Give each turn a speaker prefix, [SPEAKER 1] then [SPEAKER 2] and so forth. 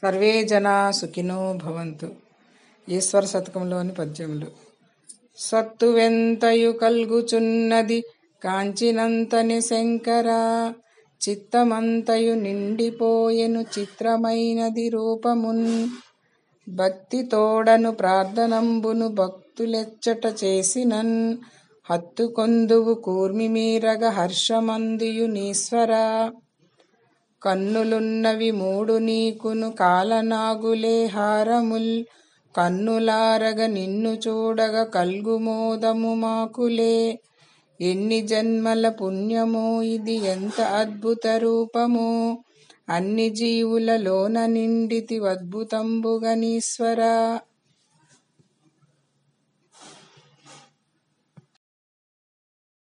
[SPEAKER 1] survey జనా సుఖినో భవంతు ఈశ్వర శతకంలోని పద్యములు సత్తు వెంతయు కల్గుచున్నది కాంచినంతని శంకరా చిత్తమంతయు నిండిపోయెను చిత్రమైనది రూపమున్ భక్తి తోడను ప్రార్థనంబును భక్తులెచ్చట చేసినన్ హత్తు కొందువు కూర్మిమీరగ హర్షమందియు నీశ్వరా కన్నులున్నవి మూడు నీకును కాలనాగులే హారముల్ కన్నులారగ నిన్ను చూడగ కల్గుమోదము మాకులే ఎన్ని జన్మల పుణ్యమో ఇది ఎంత అద్భుత రూపమో అన్ని జీవులలోన నిండితి అద్భుతంబుగనీశ్వరా